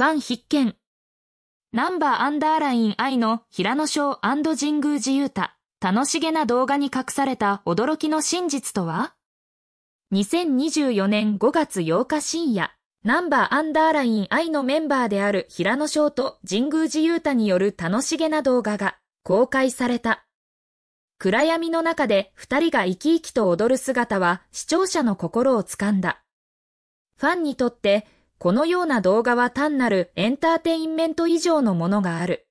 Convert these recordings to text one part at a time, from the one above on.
ファン必見。ナンバーアンダーライン愛の平野翔神宮寺優太。楽しげな動画に隠された驚きの真実とは ?2024 年5月8日深夜、ナンバーアンダーライン愛のメンバーである平野翔と神宮寺優太による楽しげな動画が公開された。暗闇の中で二人が生き生きと踊る姿は視聴者の心をつかんだ。ファンにとってこのような動画は単なるエンターテインメント以上のものがある。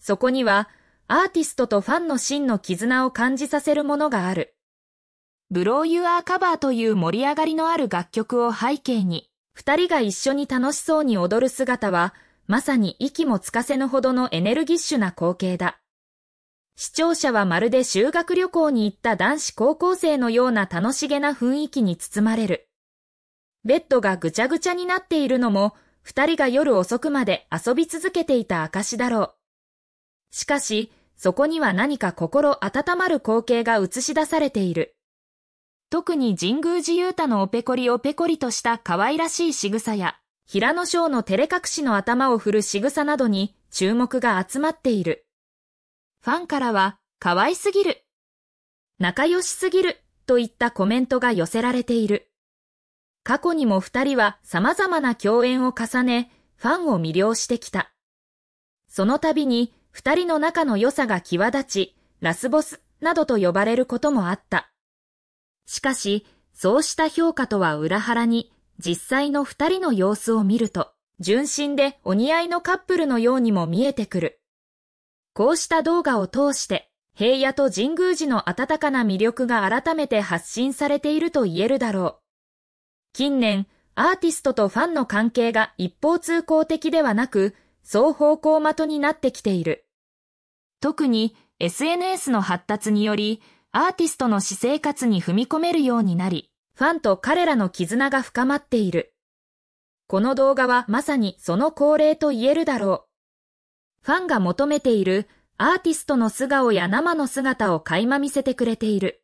そこには、アーティストとファンの真の絆を感じさせるものがある。ブローユアーカバーという盛り上がりのある楽曲を背景に、二人が一緒に楽しそうに踊る姿は、まさに息もつかせぬほどのエネルギッシュな光景だ。視聴者はまるで修学旅行に行った男子高校生のような楽しげな雰囲気に包まれる。ベッドがぐちゃぐちゃになっているのも、二人が夜遅くまで遊び続けていた証だろう。しかし、そこには何か心温まる光景が映し出されている。特に神宮寺勇太のおペコリをペコリとした可愛らしい仕草や、平野翔の照れ隠しの頭を振る仕草などに注目が集まっている。ファンからは、可愛すぎる、仲良しすぎるといったコメントが寄せられている。過去にも二人は様々な共演を重ね、ファンを魅了してきた。その度に、二人の仲の良さが際立ち、ラスボスなどと呼ばれることもあった。しかし、そうした評価とは裏腹に、実際の二人の様子を見ると、純真でお似合いのカップルのようにも見えてくる。こうした動画を通して、平野と神宮寺の温かな魅力が改めて発信されていると言えるだろう。近年、アーティストとファンの関係が一方通行的ではなく、双方向的になってきている。特に SNS の発達により、アーティストの私生活に踏み込めるようになり、ファンと彼らの絆が深まっている。この動画はまさにその恒例と言えるだろう。ファンが求めているアーティストの素顔や生の姿を垣間見せてくれている。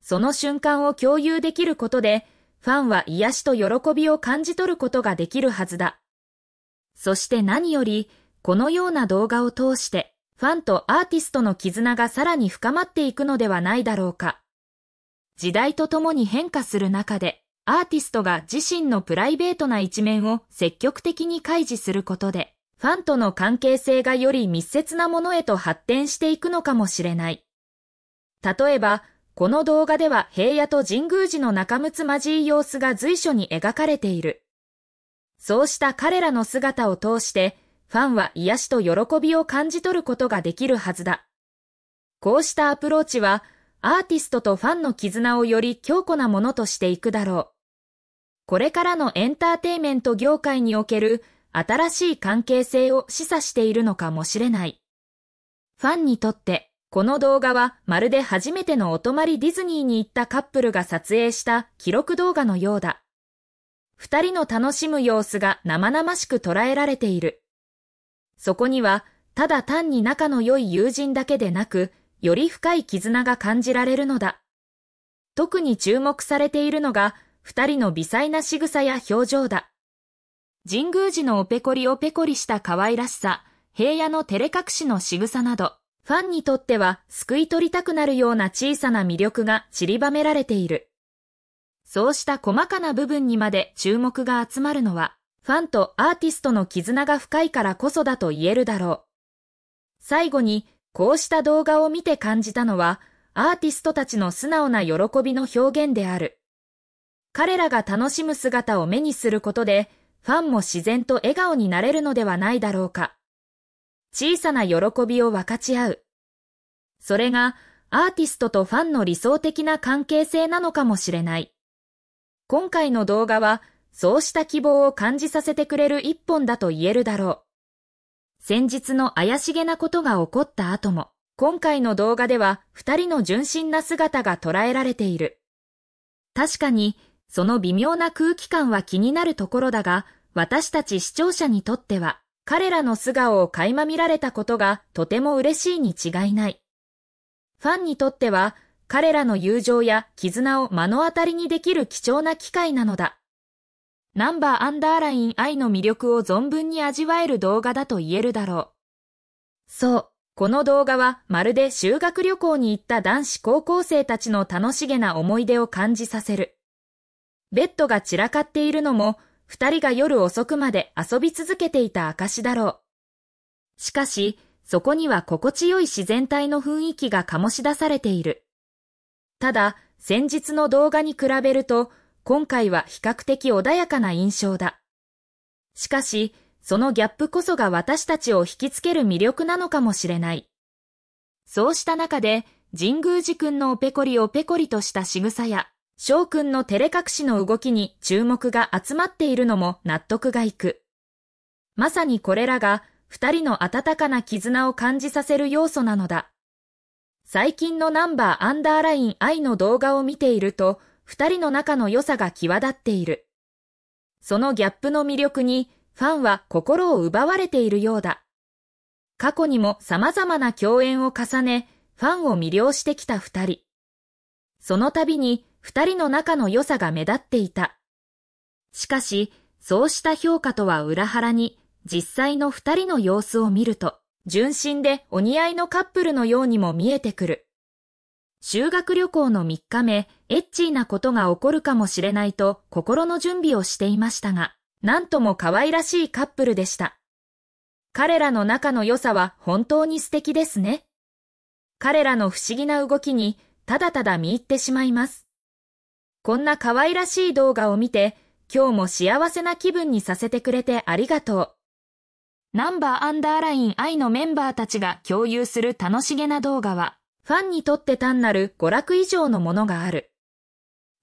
その瞬間を共有できることで、ファンは癒しと喜びを感じ取ることができるはずだ。そして何より、このような動画を通して、ファンとアーティストの絆がさらに深まっていくのではないだろうか。時代とともに変化する中で、アーティストが自身のプライベートな一面を積極的に開示することで、ファンとの関係性がより密接なものへと発展していくのかもしれない。例えば、この動画では平野と神宮寺の仲睦まじい様子が随所に描かれている。そうした彼らの姿を通して、ファンは癒しと喜びを感じ取ることができるはずだ。こうしたアプローチは、アーティストとファンの絆をより強固なものとしていくだろう。これからのエンターテイメント業界における新しい関係性を示唆しているのかもしれない。ファンにとって、この動画はまるで初めてのお泊まりディズニーに行ったカップルが撮影した記録動画のようだ。二人の楽しむ様子が生々しく捉えられている。そこには、ただ単に仲の良い友人だけでなく、より深い絆が感じられるのだ。特に注目されているのが、二人の微細な仕草や表情だ。神宮寺のおペコリをペコリした可愛らしさ、平野の照れ隠しの仕草など。ファンにとっては救い取りたくなるような小さな魅力が散りばめられている。そうした細かな部分にまで注目が集まるのは、ファンとアーティストの絆が深いからこそだと言えるだろう。最後に、こうした動画を見て感じたのは、アーティストたちの素直な喜びの表現である。彼らが楽しむ姿を目にすることで、ファンも自然と笑顔になれるのではないだろうか。小さな喜びを分かち合う。それがアーティストとファンの理想的な関係性なのかもしれない。今回の動画はそうした希望を感じさせてくれる一本だと言えるだろう。先日の怪しげなことが起こった後も、今回の動画では二人の純真な姿が捉えられている。確かに、その微妙な空気感は気になるところだが、私たち視聴者にとっては、彼らの素顔を垣間見られたことがとても嬉しいに違いない。ファンにとっては彼らの友情や絆を目の当たりにできる貴重な機会なのだ。ナンバーアンダーライン愛の魅力を存分に味わえる動画だと言えるだろう。そう、この動画はまるで修学旅行に行った男子高校生たちの楽しげな思い出を感じさせる。ベッドが散らかっているのも二人が夜遅くまで遊び続けていた証だろう。しかし、そこには心地よい自然体の雰囲気が醸し出されている。ただ、先日の動画に比べると、今回は比較的穏やかな印象だ。しかし、そのギャップこそが私たちを引きつける魅力なのかもしれない。そうした中で、神宮寺君のおペコリをペコリとした仕草や、翔くんの照れ隠しの動きに注目が集まっているのも納得がいく。まさにこれらが二人の温かな絆を感じさせる要素なのだ。最近のナンバーアンダーライン愛の動画を見ていると、二人の仲の良さが際立っている。そのギャップの魅力にファンは心を奪われているようだ。過去にも様々な共演を重ね、ファンを魅了してきた二人。その度に二人の仲の良さが目立っていた。しかし、そうした評価とは裏腹に、実際の二人の様子を見ると、純真でお似合いのカップルのようにも見えてくる。修学旅行の三日目、エッチーなことが起こるかもしれないと心の準備をしていましたが、なんとも可愛らしいカップルでした。彼らの仲の良さは本当に素敵ですね。彼らの不思議な動きに、ただただ見入ってしまいます。こんな可愛らしい動画を見て、今日も幸せな気分にさせてくれてありがとう。ナンバーアンダーライン愛のメンバーたちが共有する楽しげな動画は、ファンにとって単なる娯楽以上のものがある。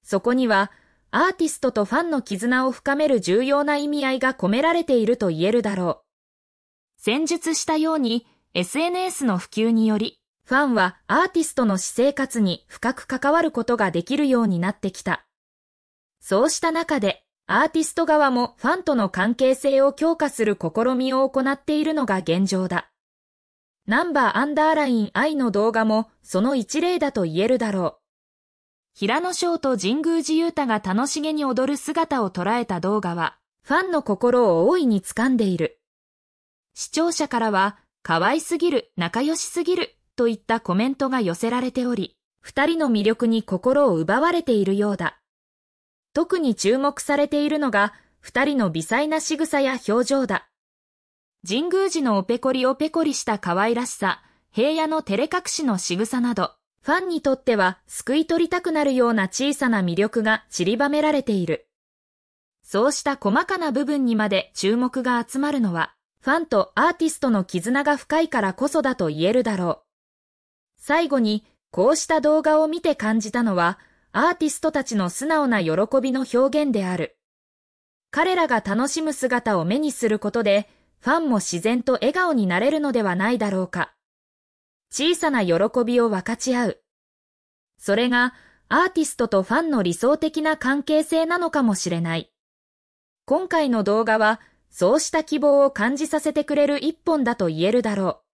そこには、アーティストとファンの絆を深める重要な意味合いが込められていると言えるだろう。戦術したように、SNS の普及により、ファンはアーティストの私生活に深く関わることができるようになってきた。そうした中で、アーティスト側もファンとの関係性を強化する試みを行っているのが現状だ。ナンバーアンダーライン I の動画もその一例だと言えるだろう。平野翔と神宮寺勇太が楽しげに踊る姿を捉えた動画は、ファンの心を大いに掴んでいる。視聴者からは、可愛すぎる、仲良しすぎるといったコメントが寄せられており、二人の魅力に心を奪われているようだ。特に注目されているのが、二人の微細な仕草や表情だ。神宮寺のおペコリオペコリした可愛らしさ、平野の照れ隠しの仕草など、ファンにとっては救い取りたくなるような小さな魅力が散りばめられている。そうした細かな部分にまで注目が集まるのは、ファンとアーティストの絆が深いからこそだと言えるだろう。最後に、こうした動画を見て感じたのは、アーティストたちの素直な喜びの表現である。彼らが楽しむ姿を目にすることで、ファンも自然と笑顔になれるのではないだろうか。小さな喜びを分かち合う。それが、アーティストとファンの理想的な関係性なのかもしれない。今回の動画は、そうした希望を感じさせてくれる一本だと言えるだろう。